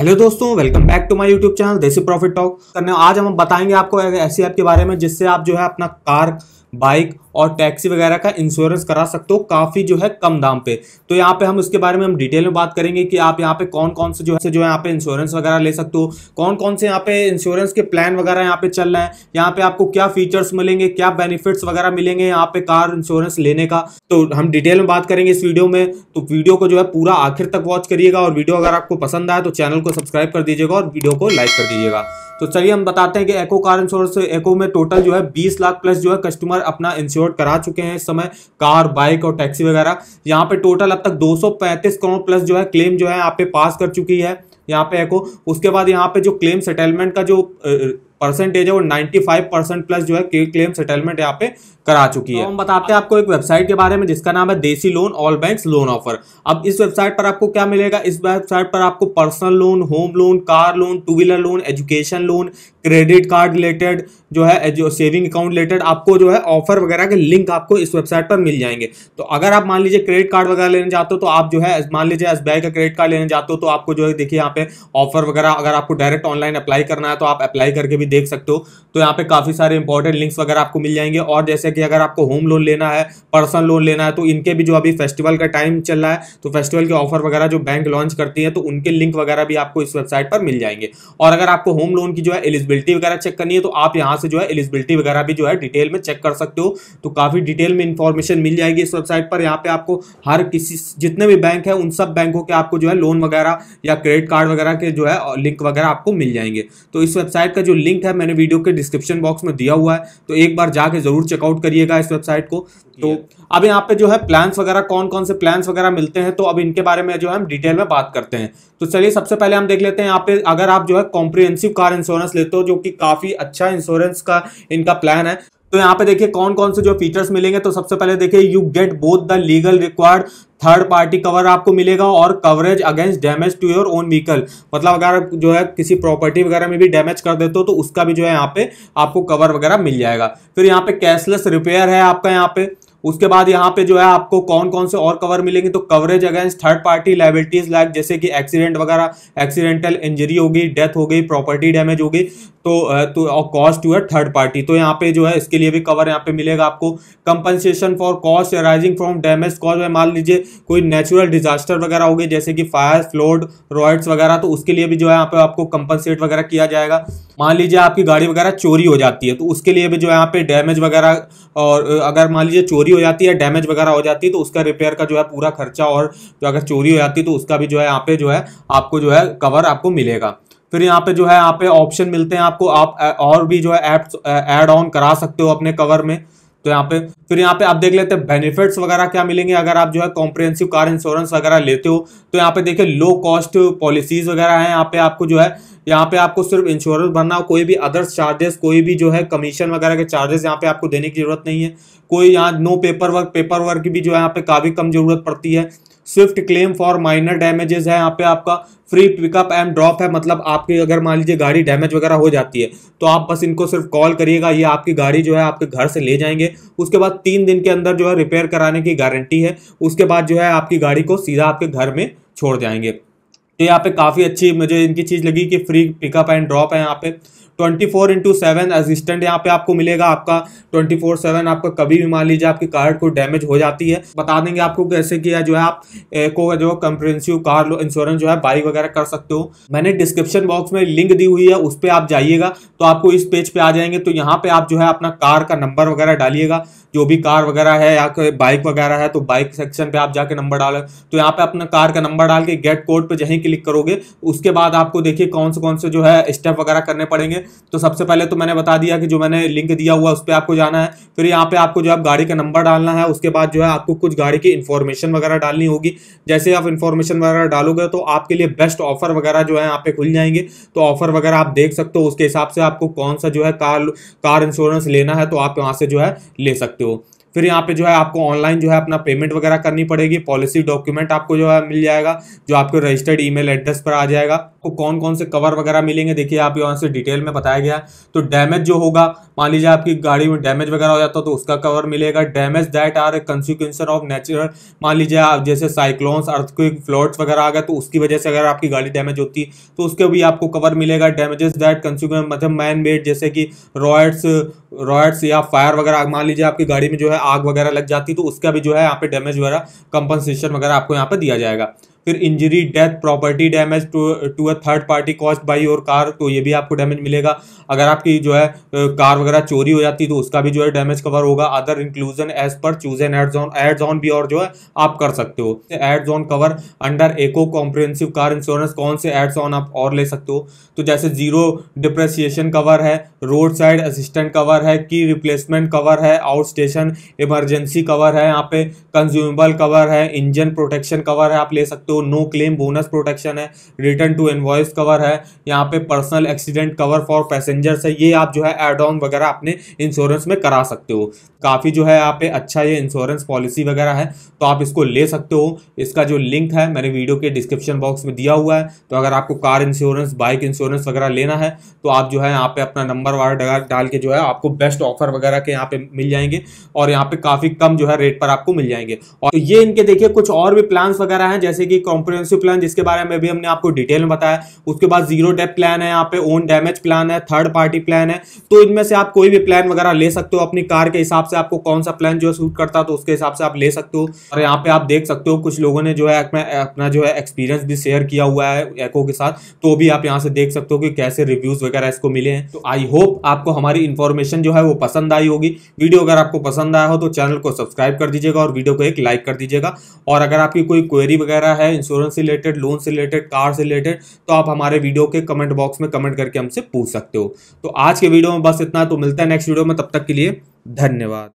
hello दोस्तों welcome back to my YouTube channel Desi profit talk करने आज हम बताएंगे आपको ऐसी ऐप के बारे में जिससे आप जो है अपना कार बाइक और टैक्सी वगैरह का इंश्योरेंस करा सकते हो काफ़ी जो है कम दाम पे तो यहाँ पे हम इसके बारे में हम डिटेल में बात करेंगे कि आप यहाँ पे कौन कौन से जो है जो यहाँ पे इंश्योरेंस वगैरह ले सकते हो कौन कौन से यहाँ पे इंश्योरेंस के प्लान वगैरह यहाँ पे चल रहे हैं यहाँ पे आपको क्या फीचर्स मिलेंगे क्या बेनिफिट्स वगैरह मिलेंगे यहाँ पे कार इंश्योरेंस लेने का तो हम डिटेल में बात करेंगे इस वीडियो में तो वीडियो को जो है पूरा आखिर तक वॉच करिएगा और वीडियो अगर आपको पसंद आए तो चैनल को सब्सक्राइब कर दीजिएगा और वीडियो को लाइक कर दीजिएगा तो चलिए हम बताते हैं कि एको कार इंश्योरेंस एको में टोटल जो है बीस लाख प्लस जो है कस्टमर अपना इंश्योरेंस इंश्योर्ड करा चुके हैं इस समय कार बाइक और टैक्सी वगैरह यहाँ पे टोटल अब तक 235 करोड़ प्लस जो है क्लेम जो है आप पे पास कर चुकी है यहाँ पे एको उसके बाद यहाँ पे जो क्लेम सेटलमेंट का जो परसेंटेज है वो 95 परसेंट प्लस जो है क्लेम सेटलमेंट यहाँ पे करा चुकी है तो हम बताते हैं आपको एक वेबसाइट के बारे में जिसका नाम है Desi loan all banks loan offer अब इस वेबसाइट पर आपको क्या मिलेगा इस वेबसाइट पर आपको personal loan home loan car loan two wheeler loan education loan credit card related जो है जो सेविंग अकाउंट रिलेटेड आपको जो है ऑफर वगैरह के लिंक आपको इस वेबसाइट पर मिल जाएंगे तो अगर आप मान लीजिए क्रेडिट कार्ड वगैरह लेने जाते हो तो आप जो है मान लीजिए एस का क्रेडिट कार्ड लेने जाते हो तो आपको जो है देखिए यहाँ पे ऑफर वगैरह अगर आपको डायरेक्ट ऑनलाइन अप्लाई करना है तो आप अप्लाई करके भी देख सकते हो तो यहाँ पे काफ़ी सारे इंपॉर्टेंट लिंक्स वगैरह आपको मिल जाएंगे और जैसे कि अगर आपको होम लोन लेना है पर्सनल लोन लेना है तो इनके भी जो अभी फेस्टिवल का टाइम चल रहा है तो फेस्टिवल के ऑफर वगैरह जो बैंक लॉन्च करती है तो उनके लिंक वगैरह भी आपको इस वेबसाइट पर मिल जाएंगे और अगर आपको होम लोन की जो है एलिजिबिलिटी वगैरह चेक करनी है तो आप यहाँ से जो है एलिजिबिलिटी वगैरह भी जो है डिटेल में चेक कर सकते हो तो काफ़ी डिटेल में इंफॉर्मेशन मिल जाएगी इस वेबसाइट पर यहाँ पे आपको हर किसी जितने भी बैंक है उन सब बैंकों के आपको जो है लोन वगैरह या क्रेडिट कार्ड वगैरह के जो है लिंक वगैरह आपको मिल जाएंगे तो इस वेबसाइट का जो लिंक है मैंने वीडियो के डिस्क्रिप्शन बॉक्स में दिया हुआ है तो एक बार जाके जरूर चेकआउट करिएगा इस वेबसाइट को तो अब यहाँ पे जो है प्लान्स वगैरह कौन कौन से प्लान्स वगैरह मिलते हैं तो अब इनके बारे में जो है हम डिटेल में बात करते हैं तो चलिए सबसे पहले हम देख लेते हैं यहाँ पे अगर आप जो है कॉम्प्रिहेंसिव कार इंश्योरेंस लेते हो जो कि काफी अच्छा इंश्योरेंस का इनका प्लान है तो यहाँ पे देखिए कौन कौन से जो फीचर्स मिलेंगे तो सबसे पहले देखिए you get both the legal required third party cover आपको मिलेगा और coverage against damage to your own vehicle मतलब अगर आप जो है किसी प्रॉपर्टी वगैरह में भी डैमेज कर देते हो तो उसका भी जो है यहाँ पे आपको कवर वगैरह मिल जाएगा फिर यहाँ पे कैशलेस रिपेयर है आपका यहाँ पे उसके बाद यहाँ पे जो है आपको कौन कौन से और कवर मिलेंगे तो coverage against third party liabilities like जैसे कि एक्सीडेंट वगैरह एक्सीडेंटल इंजरी होगी डेथ हो गई प्रॉपर्टी डैमेज होगी तो तो और कॉस्ट हुआ है थर्ड पार्टी तो यहाँ पे जो है इसके लिए भी कवर यहाँ पे मिलेगा आपको compensation for cost arising from damage cause में मान लीजिए कोई नेचुरल डिजास्टर वगैरह हो गई जैसे कि फायर फ्लोड रॉयड्स वगैरह तो उसके लिए भी जो है यहाँ पे आपको कंपनसेट वगैरह किया जाएगा मान लीजिए आपकी गाड़ी वगैरह चोरी हो जाती है तो उसके लिए भी जो यहाँ पे डैमेज वगैरह और अगर मान लीजिए चोरी हो जाती है डैमेज वगैरह हो जाती है तो उसका रिपेयर का जो है पूरा खर्चा और जो अगर चोरी हो जाती है तो उसका भी जो है यहाँ पे जो है आपको जो है कवर आपको मिलेगा फिर यहाँ पे जो है यहाँ पे ऑप्शन मिलते हैं आपको आप और भी जो है ऐड ऑन करा सकते हो अपने कवर में तो यहाँ पे फिर यहाँ पे आप देख लेते हैं बेनिफिट्स वगैरह क्या मिलेंगे अगर आप जो है कॉम्प्रिहेंसिव कार इंश्योरेंस वगैरह लेते हो तो यहाँ पे देखिए लो कॉस्ट पॉलिसीज वगैरह है यहाँ पे आपको जो है यहाँ पे आपको सिर्फ इंश्योरेंस भरना हो कोई भी अदर चार्जेस कोई भी जो है कमीशन वगैरह के चार्जेस यहाँ पे आपको देने की जरूरत नहीं है कोई यहाँ no paper work paper work की भी जो है यहाँ पे काफ़ी कम जरूरत पड़ती है swift claim for minor damages है यहाँ पे आपका फ्री पिकअप एंड ड्रॉप है मतलब आपकी अगर मान लीजिए गाड़ी डैमेज वगैरह हो जाती है तो आप बस इनको सिर्फ कॉल करिएगा ये आपकी गाड़ी जो है आपके घर से ले जाएंगे उसके बाद तीन दिन के अंदर जो है रिपेयर कराने की गारंटी है उसके बाद जो है आपकी गाड़ी को सीधा आपके घर में छोड़ जाएंगे तो यहाँ पे काफ़ी अच्छी मुझे इनकी चीज़ लगी कि फ्री पिकअप एंड ड्रॉप है यहाँ पे twenty four into seven assistant यहाँ पे आपको मिलेगा आपका ट्वेंटी फोर सेवन आपका कभी भी मान लीजिए आपकी कार्ड को डैमेज हो जाती है बता देंगे आपको कैसे किया जो है आप को जो कंप्रेंसिव कार इंश्योरेंस जो है बाइक वगैरह कर सकते हो मैंने डिस्क्रिप्शन बॉक्स में लिंक दी हुई है उस पर आप जाइएगा तो आपको इस पेज पे आ जाएंगे तो यहाँ पे आप जो है अपना कार का नंबर वगैरह डालिएगा जो भी कार वगैरह है या बाइक वगैरह है तो बाइक सेक्शन पे आप जाके नंबर डालो तो यहाँ पे अपना कार का नंबर डाल के गेट कोड पे जहीं क्लिक करोगे उसके बाद आपको देखिए कौन से कौन से जो है स्टेप वगैरह करने पड़ेंगे तो सबसे पहले तो मैंने बता दिया कि जो मैंने लिंक दिया हुआ उस पर आपको जाना है फिर यहाँ पे आपको जो है गाड़ी का नंबर डालना है उसके बाद जो है आपको कुछ गाड़ी की इन्फॉर्मेशन वगैरह डालनी होगी जैसे आप इन्फॉर्मेशन वगैरह डालोगे तो आपके लिए बेस्ट ऑफर वगैरह जो है यहाँ पे खुल जाएंगे तो ऑफर वगैरह आप देख सकते हो उसके हिसाब से आपको कौन सा जो है कार कार इंश्योरेंस लेना है तो आप यहाँ से जो है ले सकते हो फिर यहाँ पे जो है आपको ऑनलाइन जो है अपना पेमेंट वगैरह करनी पड़ेगी पॉलिसी डॉक्यूमेंट आपको जो है मिल जाएगा जो आपके रजिस्टर्ड ईमेल एड्रेस पर आ जाएगा आपको कौन कौन से कवर वगैरह मिलेंगे देखिए आप यहाँ से डिटेल में बताया गया तो डैमेज जो होगा मान लीजिए आपकी गाड़ी में डैमेज वगैरह हो जाता है तो उसका कवर मिलेगा damage that are a consequences of natural मान लीजिए आप जैसे साइक्लोन्स अर्थक्विक फ्लोट्स वगैरह आ गए तो उसकी वजह से अगर आपकी गाड़ी डैमेज होती तो उसके भी आपको कवर मिलेगा डैमेजेस दैट कंसिक्वेंस मतलब मैन मेड जैसे कि रॉयड्स रॉयड्स या फायर वगैरह मान लीजिए आपकी गाड़ी में जो है आग वगैरह लग जाती तो उसका भी जो है यहाँ पे डैमेज वगैरह कंपनसेशन वगैरह आपको यहाँ पे दिया जाएगा फिर injury death property damage to a third party cost by our car तो ये भी आपको डैमेज मिलेगा अगर आपकी जो है कार वगैरह चोरी हो जाती तो उसका भी जो है डैमेज कवर होगा other inclusion as per choose an add on add on भी और जो है आप कर सकते हो add on cover under Acko comprehensive car insurance कौन से एड्स ऑन आप और ले सकते हो तो जैसे जीरो डिप्रेसिएशन कवर है रोड साइड असिस्टेंट कवर है की रिप्लेसमेंट कवर है आउट स्टेशन इमरजेंसी कवर है यहाँ पे कंज्यूमेबल कवर है इंजन प्रोटेक्शन कवर है आप ले सकते सकते हो नो क्लेम बोनस प्रोटेक्शन है रिटर्न टू इनवॉइस कवर है यहाँ पे personal accident cover for passengers है ये आप जो है एड ऑन वगैरह अपने इंश्योरेंस में करा सकते हो काफ़ी जो है यहाँ पे अच्छा ये इंश्योरेंस पॉलिसी वगैरह है तो आप इसको ले सकते हो इसका जो लिंक है मैंने वीडियो के डिस्क्रिप्शन बॉक्स में दिया हुआ है तो अगर आपको कार इंश्योरेंस बाइक इंश्योरेंस वगैरह लेना है तो आप जो है यहाँ पे अपना नंबर वगैरह डाल के जो है आपको बेस्ट ऑफर वगैरह के यहाँ पे मिल जाएंगे और यहाँ पे काफ़ी कम जो है रेट पर आपको मिल जाएंगे और ये इनके देखिए कुछ और भी प्लान्स वगैरह हैं जैसे कि कॉम्प्रहेंसिव प्लान जिसके बारे में भी हमने आपको डिटेल में बताया उसके बाद जीरो डेप प्लान है यहाँ पे ओन डैमेज प्लान है थर्ड पार्टी प्लान है तो इनमें से आप कोई भी प्लान वगैरह ले सकते हो अपनी कार के हिसाब से आपको कौन सा प्लान जो है सूट करता है तो उसके हिसाब से आप ले सकते हो और यहाँ पे आप देख सकते हो कुछ लोगों ने जो है अपना जो है एक्सपीरियंस भी शेयर किया हुआ है एको के साथ तो भी आप यहाँ से देख सकते हो कि कैसे रिव्यूज वगैरह इसको मिले हैं तो आई होप आपको हमारी इन्फॉर्मेशन जो है वो पसंद आई होगी वीडियो अगर आपको पसंद आया हो तो चैनल को सब्सक्राइब कर दीजिएगा और वीडियो को एक लाइक कर दीजिएगा और अगर आपकी कोई क्वेरी वगैरह है है इंश्योरेंस रिलेटेड लोन से रिलेटेड कार से रिलेटेड तो आप हमारे वीडियो के कमेंट बॉक्स में कमेंट करके हमसे पूछ सकते हो तो आज के वीडियो में बस इतना तो मिलता है नेक्स्ट वीडियो में तब तक के लिए धन्यवाद